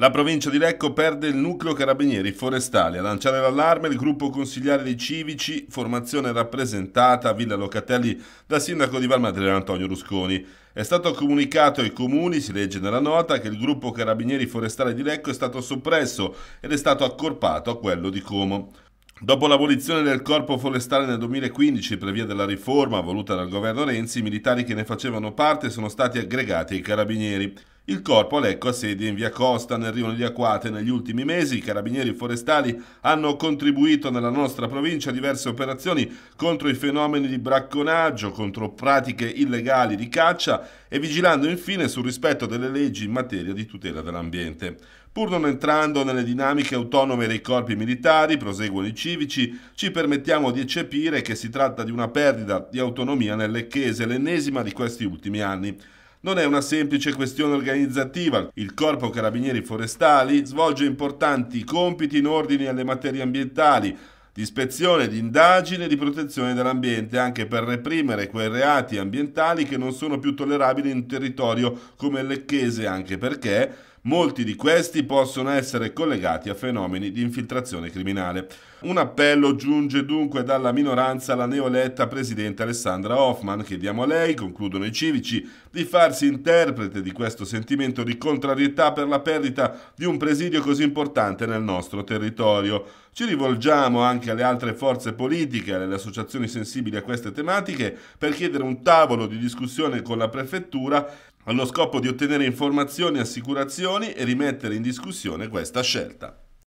La provincia di Lecco perde il nucleo carabinieri forestali. A lanciare l'allarme il gruppo consigliare dei civici, formazione rappresentata a Villa Locatelli dal sindaco di Valmadrena Antonio Rusconi. È stato comunicato ai comuni, si legge nella nota, che il gruppo carabinieri forestali di Lecco è stato soppresso ed è stato accorpato a quello di Como. Dopo l'abolizione del corpo forestale nel 2015 per via della riforma voluta dal governo Renzi, i militari che ne facevano parte sono stati aggregati ai carabinieri. Il corpo Lecco ha sede in via Costa, nel rione di Acquate. Negli ultimi mesi i carabinieri forestali hanno contribuito nella nostra provincia a diverse operazioni contro i fenomeni di bracconaggio, contro pratiche illegali di caccia e vigilando infine sul rispetto delle leggi in materia di tutela dell'ambiente. Pur non entrando nelle dinamiche autonome dei corpi militari, proseguono i civici, ci permettiamo di eccepire che si tratta di una perdita di autonomia nelle chiese, l'ennesima di questi ultimi anni. Non è una semplice questione organizzativa. Il Corpo Carabinieri Forestali svolge importanti compiti in ordine alle materie ambientali, di ispezione, di indagine e di protezione dell'ambiente, anche per reprimere quei reati ambientali che non sono più tollerabili in un territorio come il Lecchese, anche perché Molti di questi possono essere collegati a fenomeni di infiltrazione criminale. Un appello giunge dunque dalla minoranza alla neoletta presidente Alessandra Hoffman. Chiediamo a lei, concludono i civici, di farsi interprete di questo sentimento di contrarietà per la perdita di un presidio così importante nel nostro territorio. Ci rivolgiamo anche alle altre forze politiche, e alle associazioni sensibili a queste tematiche, per chiedere un tavolo di discussione con la prefettura allo scopo di ottenere informazioni, e assicurazioni, elezioni e rimettere in discussione questa scelta.